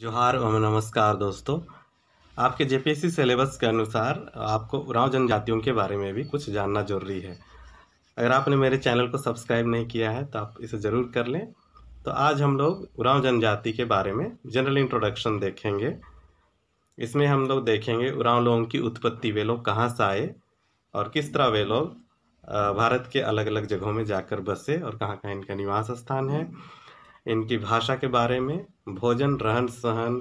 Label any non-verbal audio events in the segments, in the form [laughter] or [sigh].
जोहार एवं नमस्कार दोस्तों आपके जेपीएससी सिलेबस के अनुसार आपको उराव जनजातियों के बारे में भी कुछ जानना जरूरी है अगर आपने मेरे चैनल को सब्सक्राइब नहीं किया है तो आप इसे ज़रूर कर लें तो आज हम लोग उराव जनजाति के बारे में जनरल इंट्रोडक्शन देखेंगे इसमें हम लोग देखेंगे उराव लोगों की उत्पत्ति वे लोग कहाँ से आए और किस तरह वे लोग भारत के अलग अलग जगहों में जाकर बसे और कहाँ कहाँ इनका निवास स्थान है इनकी भाषा के बारे में भोजन रहन सहन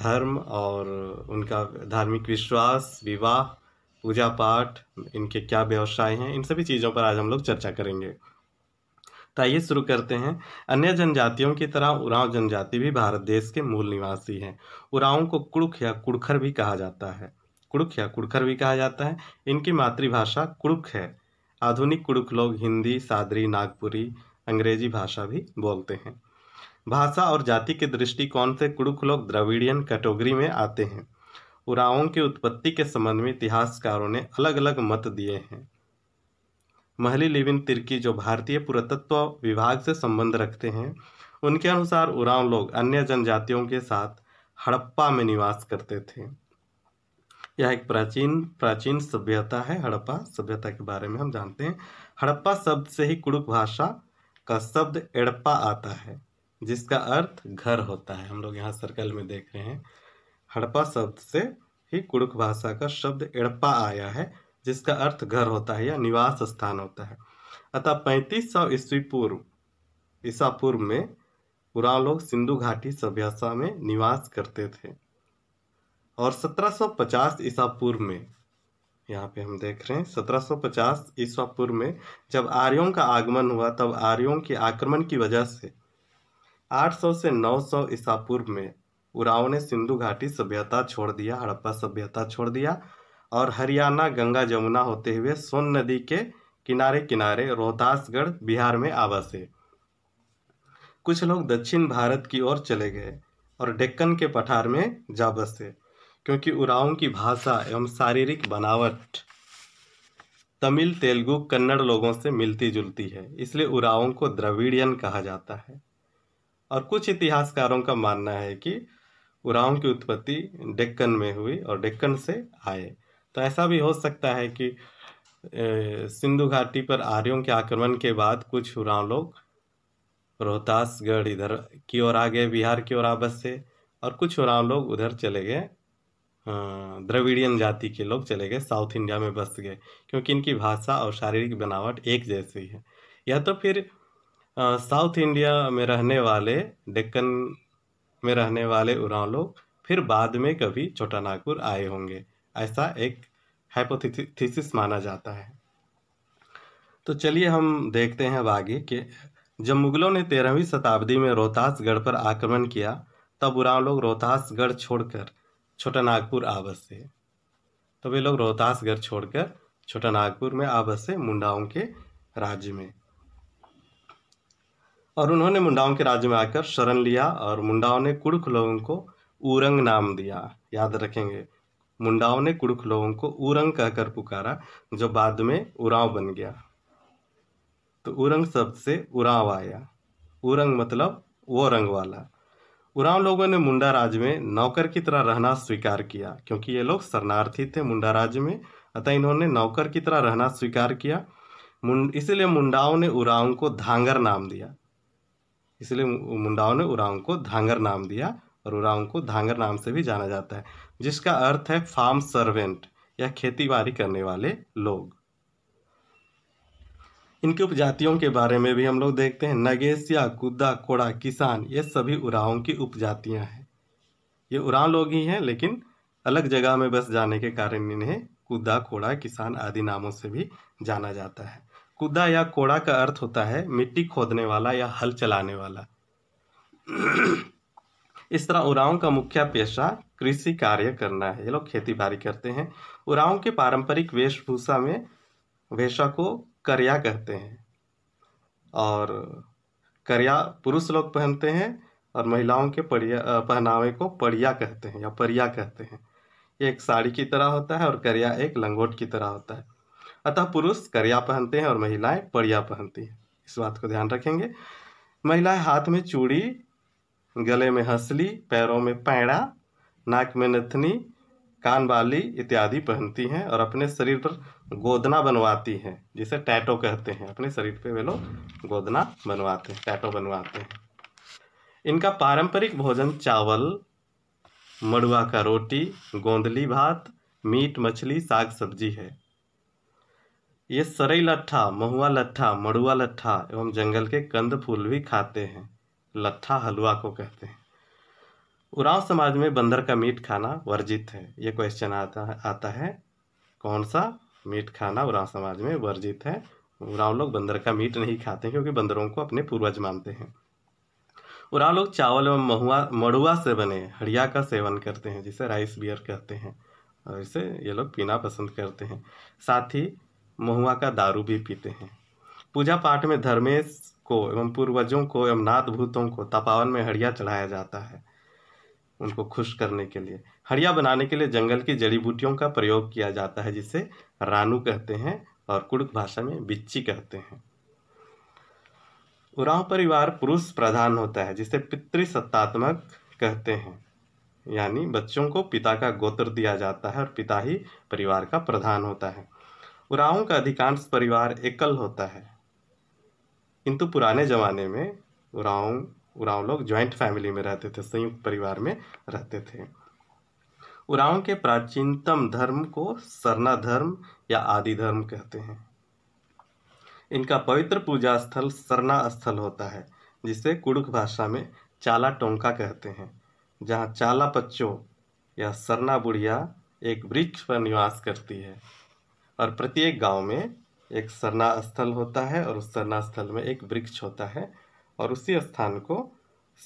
धर्म और उनका धार्मिक विश्वास विवाह पूजा पाठ इनके क्या व्यवसाय हैं इन सभी चीज़ों पर आज हम लोग चर्चा करेंगे तो आइए शुरू करते हैं अन्य जनजातियों की तरह उरांव जनजाति भी भारत देश के मूल निवासी हैं उरांव को कुड़ुख या कुड़खर भी कहा जाता है कुड़ुख या कुड़खर भी कहा जाता है इनकी मातृभाषा कुड़ुख है आधुनिक कुड़ुख लोग हिंदी सादरी नागपुरी अंग्रेजी भाषा भी बोलते हैं भाषा और जाति के दृष्टिकोण से कुड़ुख लोग द्रविड़ियन कैटेगरी में आते हैं उरावों की उत्पत्ति के संबंध में इतिहासकारों ने अलग अलग मत दिए हैं महली लिविन तिर्की जो भारतीय पुरातत्व विभाग से संबंध रखते हैं उनके अनुसार उराव लोग अन्य जनजातियों के साथ हड़प्पा में निवास करते थे यह एक प्राचीन प्राचीन सभ्यता है हड़प्पा सभ्यता के बारे में हम जानते हैं हड़प्पा शब्द से ही कुड़ुक भाषा का शब्द एड़पा आता है जिसका अर्थ घर होता है हम लोग यहाँ सर्कल में देख रहे हैं हड़प्पा शब्द से ही कुड़ुक भाषा का शब्द एड़पा आया है जिसका अर्थ घर होता है या निवास स्थान होता है अतः पैंतीस सौ ईस्वी पूर्व ईसा पूर्व में पुरा लोग सिंधु घाटी सभ्यता में निवास करते थे और 1750 ईसा पूर्व में यहाँ पे हम देख रहे हैं 1750 ईस्वा पूर्व में जब आर्यों का आगमन हुआ तब आर्यों के आक्रमण की वजह से 800 से 900 ईसा पूर्व में उराव ने सिंधु घाटी सभ्यता छोड़ दिया हड़प्पा सभ्यता छोड़ दिया और हरियाणा गंगा जमुना होते हुए सोन नदी के किनारे किनारे रोहतासगढ़ बिहार में आवास है कुछ लोग दक्षिण भारत की ओर चले गए और डेक्कन के पठार में जा बसे क्योंकि उरांव की भाषा एवं शारीरिक बनावट तमिल तेलुगु कन्नड़ लोगों से मिलती जुलती है इसलिए उरावों को द्रविड़ियन कहा जाता है और कुछ इतिहासकारों का मानना है कि उराओं की उत्पत्ति डेक्कन में हुई और डेक्कन से आए तो ऐसा भी हो सकता है कि सिंधु घाटी पर आर्यों के आक्रमण के बाद कुछ उराव लोग रोहतासगढ़ इधर की ओर आ गए बिहार की ओर आबस से और कुछ उराव लोग उधर चले गए द्रविड़ियन जाति के लोग चले गए साउथ इंडिया में बस गए क्योंकि इनकी भाषा और शारीरिक बनावट एक जैसी है या तो फिर साउथ इंडिया में रहने वाले डेक्कन में रहने वाले उराव लोग फिर बाद में कभी छोटा नागपुर आए होंगे ऐसा एक हाइपोथिथिस माना जाता है तो चलिए हम देखते हैं अब आगे कि जब मुगलों ने तेरहवीं शताब्दी में रोहतासगढ़ पर आक्रमण किया तब उराव लोग रोहतासगढ़ छोड़कर छोटा नागपुर आवस से तो वे लोग रोहतास घर छोड़कर छोटा नागपुर में आवस से मुंडाओं के राज्य में और उन्होंने मुंडाओं के राज्य में आकर शरण लिया और मुंडाओं ने कुड़ुख लोगों को ऊरंग नाम दिया याद रखेंगे मुंडाओं ने कुड़ुख लोगों को ऊरंग कहकर पुकारा जो बाद में उराव बन गया तो उरंग शब्द से उराव आया उरंग मतलब वो रंग वाला उरांव लोगों ने मुंडा राज्य में नौकर की तरह रहना स्वीकार किया क्योंकि ये लोग शरणार्थी थे मुंडा राज्य में अतः इन्होंने नौकर की तरह रहना स्वीकार किया मुंड इसलिए मुंडाओं ने उराव को धांगर नाम दिया इसलिए मुंडाओं ने उराव को धांगर नाम दिया और उरांव को धांगर नाम से भी जाना जाता है जिसका अर्थ है फार्म सर्वेंट या खेती बाड़ी करने वाले लोग इनकी उपजातियों के बारे में भी हम लोग देखते हैं नगेशिया कुदा कोड़ा किसान ये सभी उरावों की उपजातियां हैं ये उराव लोग ही हैं लेकिन अलग जगह में बस जाने के कारण इन्हें कुद्दा कोड़ा किसान आदि नामों से भी जाना जाता है कुद्दा या कोड़ा का अर्थ होता है मिट्टी खोदने वाला या हल चलाने वाला [clears throat] इस तरह उराव का मुख्य पेशा कृषि कार्य करना है ये लोग खेती बाड़ी करते हैं उरांव के पारंपरिक वेशभूषा में वेशा को करिया कहते हैं और करिया पुरुष लोग पहनते हैं और महिलाओं के पढ़िया पहनावे को पढ़िया कहते हैं या परिया कहते हैं ये एक साड़ी की तरह होता है और करिया एक लंगोट की तरह होता है अतः पुरुष करिया पहनते हैं और महिलाएं परिया पहनती हैं इस बात को ध्यान रखेंगे महिलाएं हाथ में चूड़ी गले में हंसली पैरों में पैड़ा नाक में नथनी कान बाली इत्यादि पहनती हैं और अपने शरीर पर गोदना बनवाती हैं जिसे टैटो कहते हैं अपने शरीर पे वे लोग गोदना बनवाते हैं टैटो बनवाते हैं इनका पारंपरिक भोजन चावल मड़ुआ का रोटी गोंदली भात मीट मछली साग सब्जी है ये सरई लट्ठा महुआ लट्ठा मड़ुआ लट्ठा एवं जंगल के कंद फूल भी खाते हैं लट्ठा हलवा को कहते हैं उराव समाज में बंदर का मीट खाना वर्जित है ये क्वेश्चन आता है आता है कौन सा मीट खाना उरांव समाज में वर्जित है उरांव लोग बंदर का मीट नहीं खाते क्योंकि बंदरों को अपने पूर्वज मानते हैं उरांव लोग चावल एवं महुआ मड़ुआ से बने हड़िया का सेवन करते हैं जिसे राइस बियर कहते हैं और इसे ये लोग पीना पसंद करते हैं साथ ही महुआ का दारू भी पीते हैं पूजा पाठ में धर्मेश को एवं पूर्वजों को एवं नाथ भूतों को तपावन में हड़िया चढ़ाया जाता है उनको खुश करने के लिए हड़िया बनाने के लिए जंगल की जड़ी बूटियों का प्रयोग किया जाता है जिसे रानू कहते हैं और कुड़क भाषा में बिच्ची कहते हैं उराव परिवार पुरुष प्रधान होता है जिसे पितृसत्तात्मक कहते हैं यानी बच्चों को पिता का गोत्र दिया जाता है और पिता ही परिवार का प्रधान होता है उरावों का अधिकांश परिवार एकल होता है किंतु पुराने जमाने में उरावों उराव लोग ज्वाइंट फैमिली में रहते थे संयुक्त परिवार में रहते थे उरांव के प्राचीनतम धर्म को सरना धर्म या आदि धर्म कहते हैं इनका पवित्र पूजा स्थल सरना स्थल होता है जिसे कुड़ुक भाषा में चाला टोंका कहते हैं जहाँ चाला पच्चो या सरना बुढ़िया एक वृक्ष पर निवास करती है और प्रत्येक गांव में एक सरना स्थल होता है और उस सरना स्थल में एक वृक्ष होता है और उसी स्थान को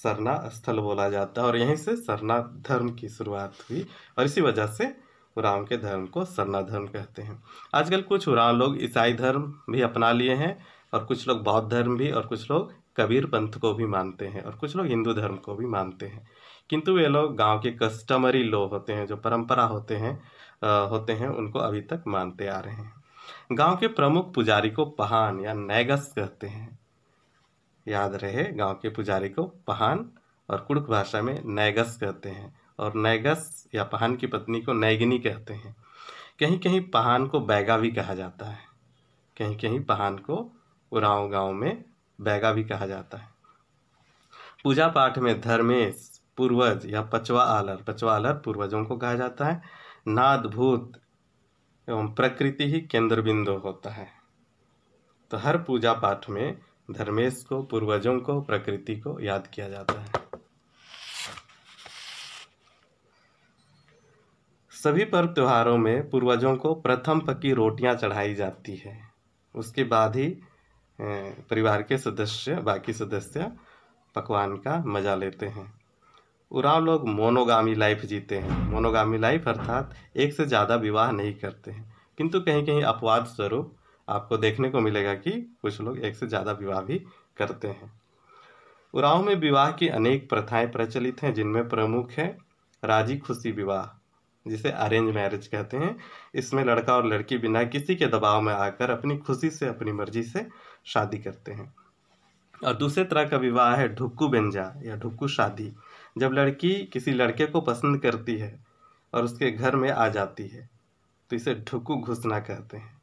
सरना स्थल बोला जाता है और यहीं से सरना धर्म की शुरुआत हुई और इसी वजह से उड़ाव के धर्म को सरना धर्म कहते हैं आजकल कुछ उराव लोग ईसाई धर्म भी अपना लिए हैं और कुछ लोग बौद्ध धर्म भी और कुछ लोग कबीर पंथ को भी मानते हैं और कुछ लोग हिंदू धर्म को भी मानते हैं किंतु वे लोग गांव के कस्टमरी लोग होते हैं जो परंपरा होते हैं आ, होते हैं उनको अभी तक मानते आ रहे हैं गांव के प्रमुख पुजारी को पहान या नैगस कहते हैं याद रहे गांव के पुजारी को पहान और कुड़क भाषा में नैगस कहते हैं और नैगस या पहान की पत्नी को नैगिनी कहते हैं कहीं कहीं पहान को बैगा भी कहा जाता है कहीं कहीं पहान को उराव गांव में बैगा भी कहा जाता है पूजा पाठ में धर्मेश पूर्वज या पचवा आलर पचवा आलर पूर्वजों को कहा जाता है नाद भूत एवं प्रकृति ही केंद्र बिंदु होता है तो हर पूजा पाठ में धर्मेश को पूर्वजों को प्रकृति को याद किया जाता है सभी पर्व त्योहारों में पूर्वजों को प्रथम पकी रोटियां चढ़ाई जाती है उसके बाद ही परिवार के सदस्य बाकी सदस्य पकवान का मजा लेते हैं उराव लोग मोनोगामी लाइफ जीते हैं मोनोगामी लाइफ अर्थात एक से ज़्यादा विवाह नहीं करते हैं किंतु कहीं कहीं अपवाद स्वरूप आपको देखने को मिलेगा कि कुछ लोग एक से ज़्यादा विवाह भी करते हैं उराव में विवाह की अनेक प्रथाएं प्रचलित हैं जिनमें प्रमुख है राजी खुशी विवाह जिसे अरेंज मैरिज कहते हैं इसमें लड़का और लड़की बिना किसी के दबाव में आकर अपनी खुशी से अपनी मर्जी से शादी करते हैं और दूसरे तरह का विवाह है ढुक्कू बेंजा या ढुक्कू शादी जब लड़की किसी लड़के को पसंद करती है और उसके घर में आ जाती है तो इसे ढुक्कू घुसना कहते हैं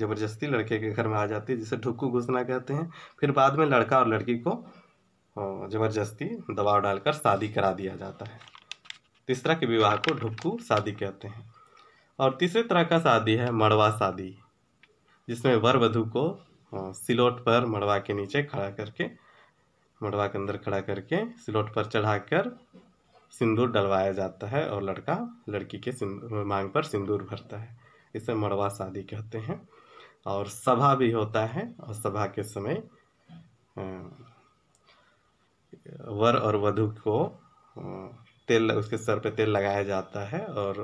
ज़बरदस्ती लड़के के घर में आ जाती है जिसे ढुक्कू घुसना कहते हैं फिर बाद में लड़का और लड़की को ज़बरदस्ती दबाव डालकर शादी करा दिया जाता है तरह के विवाह को ढुक्कू शादी कहते हैं और तीसरे तरह का शादी है मड़वा शादी जिसमें वर वधु को सिलोट पर मड़वा के नीचे खड़ा करके मड़वा के अंदर खड़ा करके सिलोट पर चढ़ाकर सिंदूर डलवाया जाता है और लड़का लड़की के मांग पर सिंदूर भरता है इसे मड़वा शादी कहते हैं और सभा भी होता है और सभा के समय वर और वधु को तेल उसके सर पे तेल लगाया जाता है और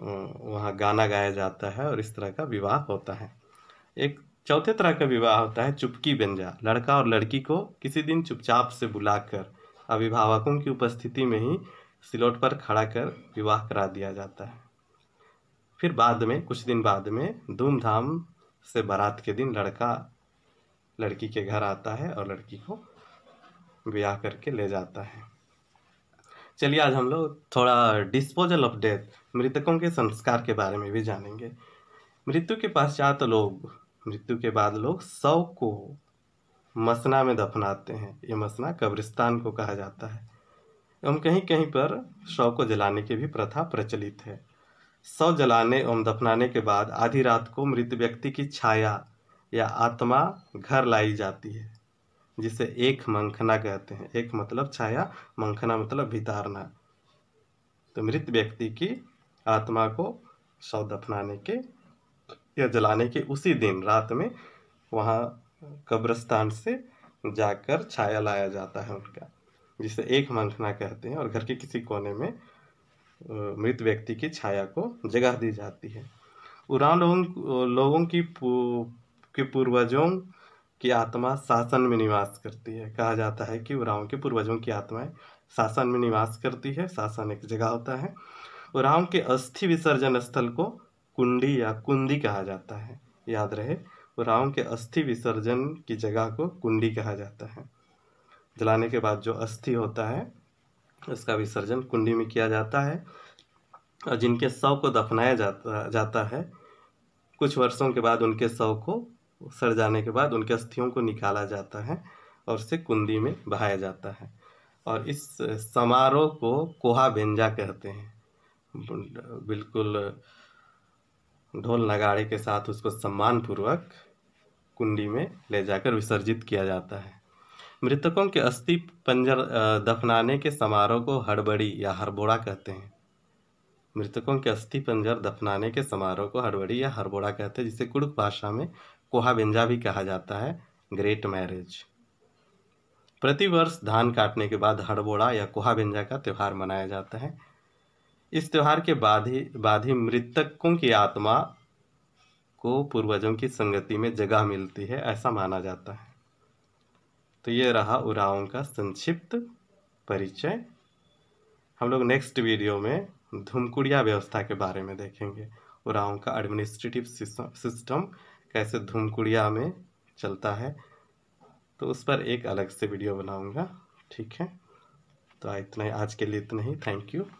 वहाँ गाना गाया जाता है और इस तरह का विवाह होता है एक चौथे तरह का विवाह होता है चुपकी बेंजा लड़का और लड़की को किसी दिन चुपचाप से बुलाकर अभिभावकों की उपस्थिति में ही सिलोट पर खड़ा कर विवाह करा दिया जाता है फिर बाद में कुछ दिन बाद में धूमधाम से बारात के दिन लड़का लड़की के घर आता है और लड़की को ब्याह करके ले जाता है चलिए आज हम लोग थोड़ा डिस्पोजल ऑफ डेथ मृतकों के संस्कार के बारे में भी जानेंगे मृत्यु के पश्चात लोग मृत्यु के बाद लोग शव को मसना में दफनाते हैं ये मसना कब्रिस्तान को कहा जाता है एवं कहीं कहीं पर शव को जलाने की भी प्रथा प्रचलित है शव जलाने एवं दफनाने के बाद आधी रात को मृत व्यक्ति की छाया या आत्मा घर लाई जाती है जिसे एक मंखना कहते हैं एक मतलब छाया मंखना मतलब भितारना तो मृत व्यक्ति की आत्मा को शव दफनाने के या जलाने के उसी दिन रात में वहाँ कब्रस्तान से जाकर छाया लाया जाता है उनका जिसे एक मंखना कहते हैं और घर के किसी कोने में मृत व्यक्ति की छाया को जगह दी जाती है पुरान लोगों लोगों की के पूर्वजों की आत्मा शासन में निवास करती है कहा जाता है कि उराव के पूर्वजों की आत्माएं शासन में निवास करती है शासन एक जगह होता है उराव के अस्थि विसर्जन स्थल को कुंडी या कुंदी कहा जाता है याद रहे उराव के अस्थि विसर्जन की जगह को कुंडी कहा जाता है जलाने के बाद जो अस्थि होता है इसका विसर्जन कुंडी में किया जाता है और जिनके शव को दफनाया जाता जाता है कुछ वर्षों के बाद उनके शव को सड़ जाने के बाद उनके अस्थियों को निकाला जाता है और उसे कुंडी में बहाया जाता है और इस समारोह को कोहा भेंजा कहते हैं बिल्कुल ढोल नगाड़े के साथ उसको सम्मानपूर्वक कुंडी में ले जाकर विसर्जित किया जाता है मृतकों के अस्थि पंजर दफनाने के समारोह को हड़बड़ी या हरबोड़ा कहते हैं मृतकों के अस्थि पंजर दफनाने के समारोह को हड़बड़ी या हरबोड़ा कहते हैं जिसे कुड़क भाषा में कोहा भी कहा जाता है ग्रेट मैरिज प्रतिवर्ष धान काटने के बाद हड़बोड़ा या कोहाबिंजा का त्यौहार मनाया जाता है इस त्यौहार के बाद ही बाद ही मृतकों की आत्मा को पूर्वजों की संगति में जगह मिलती है ऐसा माना जाता है तो ये रहा उरावों का संक्षिप्त परिचय हम लोग नेक्स्ट वीडियो में धुमकुड़िया व्यवस्था के बारे में देखेंगे उरावों का एडमिनिस्ट्रेटिव सिस्टम कैसे धुमकुड़िया में चलता है तो उस पर एक अलग से वीडियो बनाऊंगा ठीक है तो इतना ही आज के लिए इतना ही थैंक यू